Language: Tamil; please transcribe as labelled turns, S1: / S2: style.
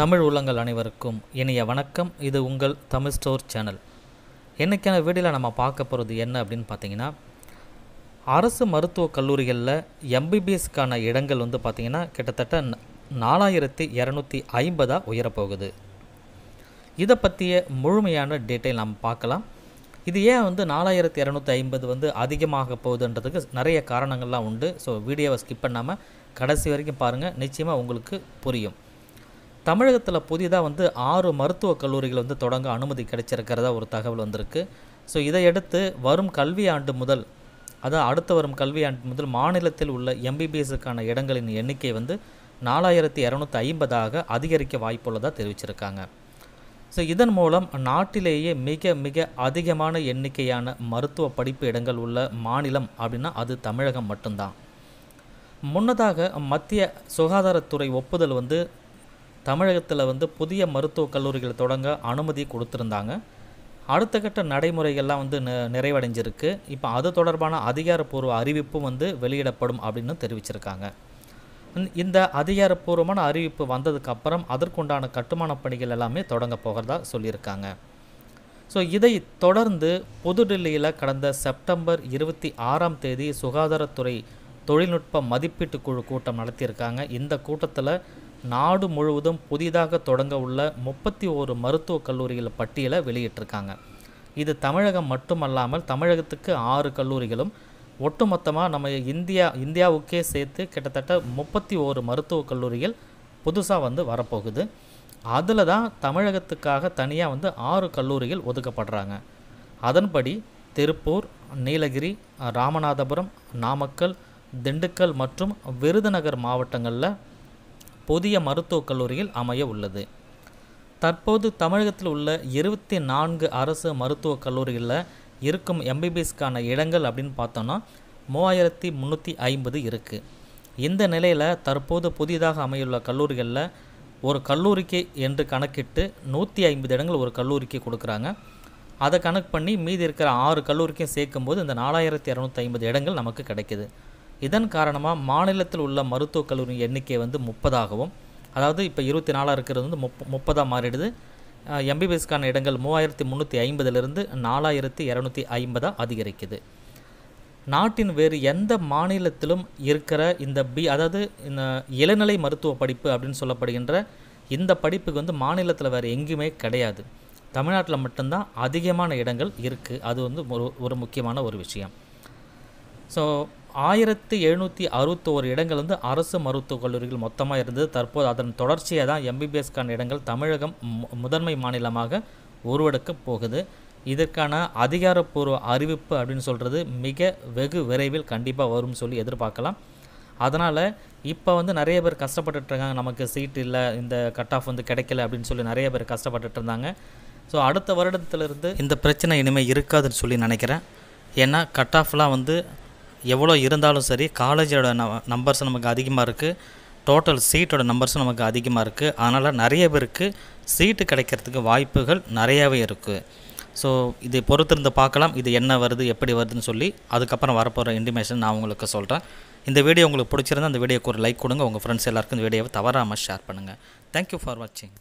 S1: தமிழ் உள்ளங்கள் அனைவருக்கும் இனிய வணக்கம் இது உங்கள் தமிழ் ஸ்டோர் சேனல் என்றைக்கான வீடியோவில் நம்ம பார்க்க போகிறது என்ன அப்படின்னு பார்த்தீங்கன்னா அரசு மருத்துவக் கல்லூரிகளில் எம்பிபிஎஸ்க்கான இடங்கள் வந்து பார்த்திங்கன்னா கிட்டத்தட்ட நாலாயிரத்தி இரநூத்தி ஐம்பதாக உயரப்போகுது இதை பற்றிய முழுமையான டீட்டெயில் நாம் பார்க்கலாம் இது ஏன் வந்து நாலாயிரத்தி இரநூத்தி ஐம்பது வந்து அதிகமாக போகுதுன்றதுக்கு நிறைய காரணங்கள்லாம் உண்டு ஸோ வீடியோவை ஸ்கிப் பண்ணாமல் கடைசி வரைக்கும் பாருங்கள் நிச்சயமாக உங்களுக்கு புரியும் தமிழகத்தில் புதிதாக வந்து ஆறு மருத்துவக் கல்லூரிகள் வந்து தொடங்க அனுமதி கிடைச்சிருக்கிறதா ஒரு தகவல் வந்திருக்கு ஸோ இதையடுத்து வரும் கல்வியாண்டு முதல் அதான் அடுத்து வரும் கல்வியாண்டு முதல் மாநிலத்தில் உள்ள எம்பிபிஎஸ்க்கான இடங்களின் எண்ணிக்கை வந்து நாலாயிரத்தி இரநூத்தி ஐம்பதாக அதிகரிக்க வாய்ப்புள்ளதாக தெரிவிச்சிருக்காங்க ஸோ இதன் மூலம் நாட்டிலேயே மிக மிக அதிகமான எண்ணிக்கையான மருத்துவ படிப்பு இடங்கள் உள்ள மாநிலம் அப்படின்னா அது தமிழகம் மட்டும்தான் முன்னதாக மத்திய சுகாதாரத்துறை ஒப்புதல் வந்து தமிழகத்தில் வந்து புதிய மருத்துவக் கல்லூரிகளை தொடங்க அனுமதி கொடுத்துருந்தாங்க அடுத்த கட்ட நடைமுறைகள்லாம் வந்து நிறைவடைஞ்சிருக்கு இப்போ அது தொடர்பான அதிகாரப்பூர்வ அறிவிப்பும் வந்து வெளியிடப்படும் அப்படின்னு தெரிவிச்சிருக்காங்க இந்த அதிகாரப்பூர்வமான அறிவிப்பு வந்ததுக்கப்புறம் அதற்குண்டான கட்டுமானப் பணிகள் எல்லாமே தொடங்க போகிறதா சொல்லியிருக்காங்க ஸோ இதை தொடர்ந்து புதுடில்லியில் கடந்த செப்டம்பர் இருபத்தி ஆறாம் தேதி சுகாதாரத்துறை தொழில்நுட்ப மதிப்பீட்டு குழு கூட்டம் நடத்தியிருக்காங்க இந்த கூட்டத்தில் நாடு முழுவதும் புதிதாக தொடங்க உள்ள முப்பத்தி ஓரு மருத்துவக் கல்லூரிகள் பட்டியலை வெளியிட்டிருக்காங்க இது தமிழகம் மட்டுமல்லாமல் தமிழகத்துக்கு ஆறு கல்லூரிகளும் ஒட்டுமொத்தமாக நம்ம இந்தியா இந்தியாவுக்கே சேர்த்து கிட்டத்தட்ட முப்பத்தி ஓரு மருத்துவக் கல்லூரிகள் புதுசாக வந்து வரப்போகுது அதில் தான் தமிழகத்துக்காக தனியாக வந்து ஆறு கல்லூரிகள் ஒதுக்கப்படுறாங்க அதன்படி திருப்பூர் நீலகிரி ராமநாதபுரம் நாமக்கல் திண்டுக்கல் மற்றும் விருதுநகர் மாவட்டங்களில் புதிய மருத்துவக் கல்லூரியில் அமைய உள்ளது தற்போது தமிழகத்தில் உள்ள இருபத்தி நான்கு அரசு மருத்துவக் கல்லூரிகளில் இருக்கும் எம்பிபிஎஸ்க்கான இடங்கள் அப்படின்னு பார்த்தோன்னா மூவாயிரத்தி முந்நூற்றி ஐம்பது இருக்குது இந்த நிலையில் தற்போது புதிதாக அமையுள்ள கல்லூரிகளில் ஒரு கல்லூரிக்கு என்று கணக்கிட்டு நூற்றி ஐம்பது இடங்கள் ஒரு கல்லூரிக்கு கொடுக்குறாங்க அதை கணக்கு பண்ணி மீதி இருக்கிற ஆறு கல்லூரிக்கும் சேர்க்கும்போது இந்த நாலாயிரத்தி இரநூத்தி ஐம்பது இடங்கள் நமக்கு கிடைக்கிது இதன் காரணமாக மாநிலத்தில் உள்ள மருத்துவக் கல்லூரி எண்ணிக்கை வந்து முப்பதாகவும் அதாவது இப்போ இருபத்தி நாலாக இருக்கிறது வந்து முப் முப்பதாக மாறிடுது எம்பிபிஎஸ்க்கான இடங்கள் மூவாயிரத்தி முந்நூற்றி ஐம்பதுலேருந்து நாலாயிரத்தி இரநூத்தி ஐம்பதாக அதிகரிக்குது நாட்டின் வேறு எந்த மாநிலத்திலும் இருக்கிற இந்த பி அதாவது இந்த இளநிலை மருத்துவ படிப்பு அப்படின்னு சொல்லப்படுகின்ற இந்த படிப்புக்கு வந்து மாநிலத்தில் வேறு எங்கேயுமே கிடையாது தமிழ்நாட்டில் மட்டும்தான் அதிகமான இடங்கள் இருக்குது அது வந்து ஒரு ஒரு முக்கியமான ஒரு விஷயம் ஸோ ஆயிரத்தி எழுநூற்றி அறுபத்தோரு இடங்கள் வந்து அரசு மருத்துவக் கல்லூரிகள் மொத்தமாக இருந்தது தற்போது அதன் தொடர்ச்சியாக தான் எம்பிபிஎஸ்க்கான இடங்கள் தமிழகம் முதன்மை மாநிலமாக உருவெடுக்க போகுது இதற்கான அதிகாரப்பூர்வ அறிவிப்பு அப்படின்னு சொல்கிறது மிக வெகு விரைவில் கண்டிப்பாக வரும்னு சொல்லி எதிர்பார்க்கலாம் அதனால் இப்போ வந்து நிறைய பேர் கஷ்டப்பட்டுட்ருக்காங்க நமக்கு சீட் இல்லை இந்த கட் ஆஃப் வந்து கிடைக்கல அப்படின்னு சொல்லி நிறைய பேர் கஷ்டப்பட்டுட்டு இருந்தாங்க ஸோ அடுத்த வருடத்துலேருந்து இந்த பிரச்சனை இனிமேல் இருக்காதுன்னு சொல்லி நினைக்கிறேன் ஏன்னா கட் ஆஃப்லாம் வந்து எவ்வளோ இருந்தாலும் சரி காலேஜோட நம்பர்ஸ் நமக்கு அதிகமாக இருக்குது டோட்டல் சீட்டோட நம்பர்ஸும் நமக்கு அதிகமாக இருக்குது அதனால் நிறைய பேருக்கு சீட்டு கிடைக்கிறதுக்கு வாய்ப்புகள் நிறையாவே இருக்குது ஸோ இதை பொறுத்திருந்து பார்க்கலாம் இது என்ன வருது எப்படி வருதுன்னு சொல்லி அதுக்கப்புறம் வரப்போகிற இன்டிமேஷன் நான் உங்களுக்கு சொல்கிறேன் இந்த வீடியோ உங்களுக்கு பிடிச்சிருந்தால் அந்த வீடியோக்கு ஒரு லைக் கொடுங்க உங்கள் ஃப்ரெண்ட்ஸ் எல்லாருக்கும் இந்த வீடியோவை தவறாமல் ஷேர் பண்ணுங்கள் தேங்க்யூ ஃபார் வாட்சிங்